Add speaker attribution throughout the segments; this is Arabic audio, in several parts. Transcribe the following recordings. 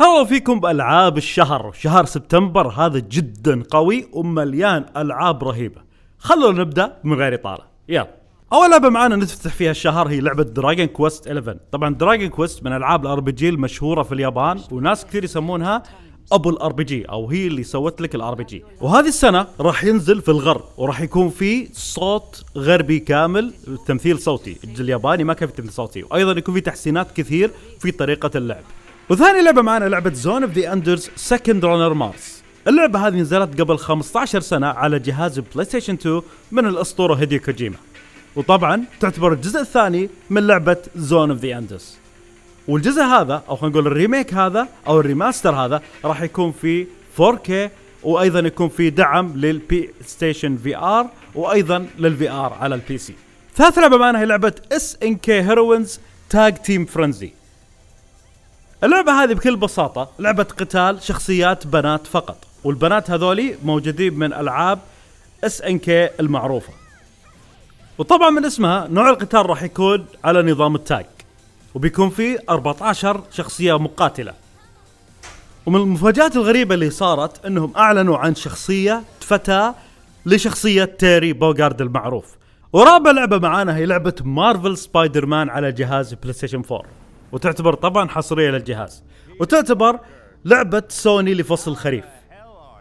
Speaker 1: هلا فيكم بألعاب الشهر شهر سبتمبر هذا جدا قوي ومليان ألعاب رهيبة خلونا نبدأ من غير إطالة يلا اول لعبه معانا نفتح فيها الشهر هي لعبه دراجون كويست 11 طبعا دراجون كويست من العاب الار بي جي المشهوره في اليابان وناس كثير يسمونها ابو الار بي جي او هي اللي سوت لك الار بي جي وهذه السنه راح ينزل في الغرب وراح يكون في صوت غربي كامل تمثيل صوتي الياباني ما كان في تمثيل صوتي وايضا يكون في تحسينات كثير في طريقه اللعب وثاني لعبه معنا لعبه زون اوف ذا اندرز سكند رانر مارس اللعبه هذه نزلت قبل 15 سنه على جهاز بلاي ستيشن 2 من الاسطوره هيديو كوجيما وطبعا تعتبر الجزء الثاني من لعبه زون اوف ذا اندرز والجزء هذا او خلينا نقول الريميك هذا او الريماستر هذا راح يكون في 4K وايضا يكون في دعم للبي ستيشن في ار وايضا للفي ار على البي سي. ثالث لعبه معنا هي لعبه اس ان كي هيروينز تاج تيم فرنزي اللعبة هذه بكل بساطة لعبة قتال شخصيات بنات فقط والبنات هذولي موجودين من العاب اس ان كي المعروفة وطبعا من اسمها نوع القتال راح يكون على نظام التاج وبيكون فيه 14 شخصية مقاتلة ومن المفاجآت الغريبة اللي صارت انهم اعلنوا عن شخصية فتاة لشخصية تيري بوغارد المعروف ورابع لعبة معانا هي لعبة مارفل سبايدر مان على جهاز بلاي ستيشن 4 وتعتبر طبعا حصريه للجهاز وتعتبر لعبه سوني لفصل الخريف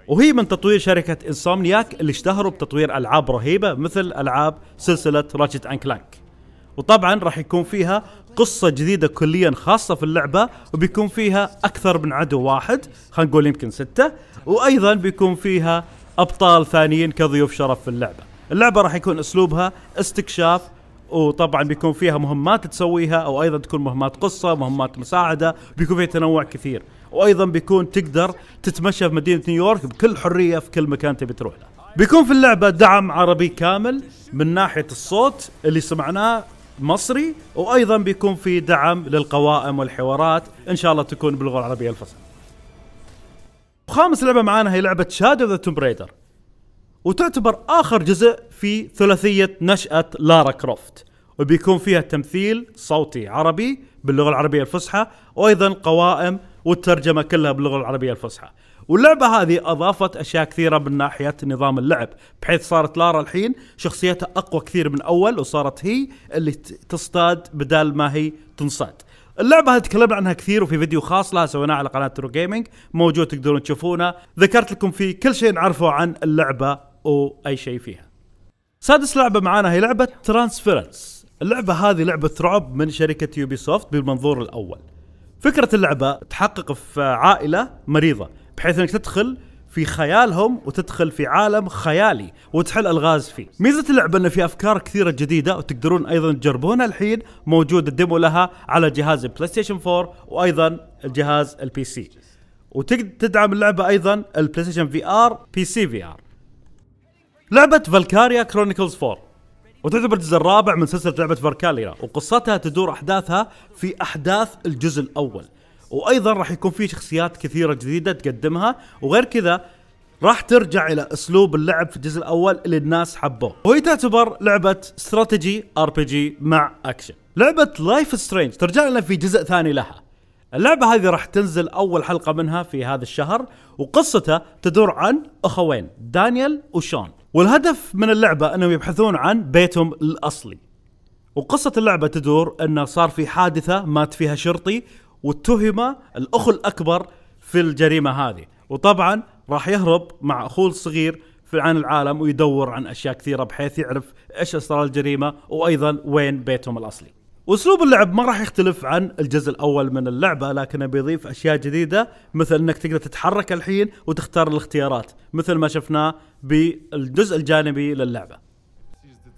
Speaker 1: وهي من تطوير شركة انسومنياك اللي اشتهروا بتطوير ألعاب رهيبة مثل ألعاب سلسلة راتشت أند كلانك وطبعا راح يكون فيها قصة جديدة كليا خاصة في اللعبة وبيكون فيها أكثر من عدو واحد خلينا نقول يمكن ستة وأيضا بيكون فيها أبطال ثانيين كضيوف شرف في اللعبة اللعبة راح يكون أسلوبها استكشاف وطبعا بيكون فيها مهمات تسويها او ايضا تكون مهمات قصه مهمات مساعده بيكون فيها تنوع كثير وايضا بيكون تقدر تتمشى في مدينه نيويورك بكل حريه في كل مكان تبي تروح له بيكون في اللعبه دعم عربي كامل من ناحيه الصوت اللي سمعناه مصري وايضا بيكون في دعم للقوائم والحوارات ان شاء الله تكون باللغه العربيه الفصحى خامس لعبه معانا هي لعبه شادو ذا توم وتعتبر آخر جزء في ثلاثية نشأة لارا كروفت وبيكون فيها تمثيل صوتي عربي باللغة العربية الفصحى وأيضا قوائم والترجمة كلها باللغة العربية الفصحى واللعبة هذه أضافت أشياء كثيرة من ناحية نظام اللعب بحيث صارت لارا الحين شخصيتها أقوى كثير من أول وصارت هي اللي تصطاد بدال ما هي تنصاد اللعبة هذه تكلمنا عنها كثير وفي فيديو خاص لها سويناه على قناة ترو جيمنج موجود تقدرون تشوفونه ذكرت لكم فيه كل شيء نعرفه عن اللعبة واي شيء فيها. سادس لعبه معانا هي لعبه ترانسفيرنس. اللعبه هذه لعبه رعب من شركه يوبي سوفت بالمنظور الاول. فكره اللعبه تحقق في عائله مريضه بحيث انك تدخل في خيالهم وتدخل في عالم خيالي وتحل الغاز فيه. ميزه اللعبه انه في افكار كثيره جديده وتقدرون ايضا تجربونها الحين موجود الديمو لها على جهاز البلاي ستيشن 4 وايضا الجهاز البي سي. وتقدر تدعم اللعبه ايضا البلاي ستيشن في ار بي سي في ار لعبة فالكاريا كرونيكلز 4 وتعتبر الجزء الرابع من سلسلة لعبة فالكاريا وقصتها تدور أحداثها في أحداث الجزء الأول وأيضا راح يكون في شخصيات كثيرة جديدة تقدمها وغير كذا راح ترجع إلى أسلوب اللعب في الجزء الأول اللي الناس حبوه وهي تعتبر لعبة استراتيجي ار بي جي مع أكشن لعبة لايف سترينج ترجع لنا في جزء ثاني لها اللعبة هذه راح تنزل أول حلقة منها في هذا الشهر وقصتها تدور عن أخوين دانيال وشون والهدف من اللعبه انهم يبحثون عن بيتهم الاصلي وقصة اللعبة تدور أنه صار في حادثة مات فيها شرطي واتهم الأخ الأكبر في الجريمة هذه وطبعا راح يهرب مع أخوه الصغير في عن العالم ويدور عن أشياء كثيرة بحيث يعرف إيش أسرار الجريمة وأيضا وين بيتهم الأصلي اسلوب اللعب ما راح يختلف عن الجزء الاول من اللعبه لكن بيضيف اشياء جديده مثل انك تقدر تتحرك الحين وتختار الاختيارات مثل ما شفناه بالجزء الجانبي للعبه.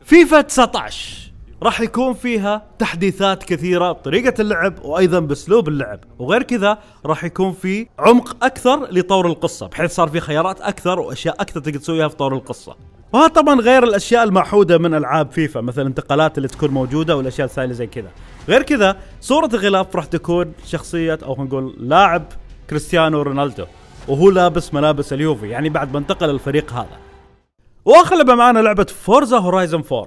Speaker 1: فيفا 19 راح يكون فيها تحديثات كثيرة بطريقة اللعب وأيضا بأسلوب اللعب وغير كذا راح يكون في عمق أكثر لطور القصة بحيث صار في خيارات أكثر وأشياء أكثر تقدر تسويها في طور القصة وهذا طبعا غير الاشياء المعهوده من العاب فيفا مثل الانتقالات اللي تكون موجوده والاشياء الثانيه زي كذا غير كذا صوره الغلاف راح تكون شخصيه او نقول لاعب كريستيانو رونالدو وهو لابس ملابس اليوفي يعني بعد ما انتقل الفريق هذا واغلب معنا لعبه فورزا هورايزن 4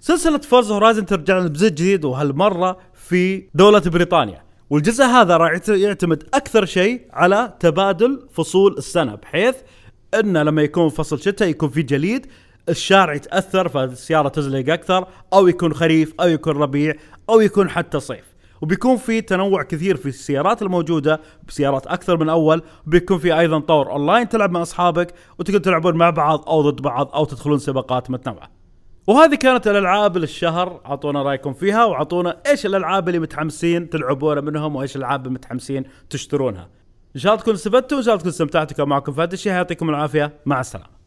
Speaker 1: سلسله فورز هورايزن ترجع لنا بزيت جديد وهالمره في دوله بريطانيا والجزء هذا راح يعتمد اكثر شيء على تبادل فصول السنه بحيث انه لما يكون فصل شتاء يكون في جليد الشارع يتاثر فالسياره تزلق اكثر او يكون خريف او يكون ربيع او يكون حتى صيف وبيكون في تنوع كثير في السيارات الموجوده بسيارات اكثر من اول بيكون في ايضا طور اونلاين تلعب مع اصحابك وتقدر تلعبون مع بعض او ضد بعض او تدخلون سباقات متنوعه وهذه كانت الالعاب للشهر اعطونا رايكم فيها واعطونا ايش الالعاب اللي متحمسين تلعبون منهم وايش الالعاب اللي متحمسين تشترونها ان شاء الله تكونوا استفدتوا وان شاء الله تكونوا استمتعتوا كان معكم فهد الشيخ يعطيكم العافيه مع السلامه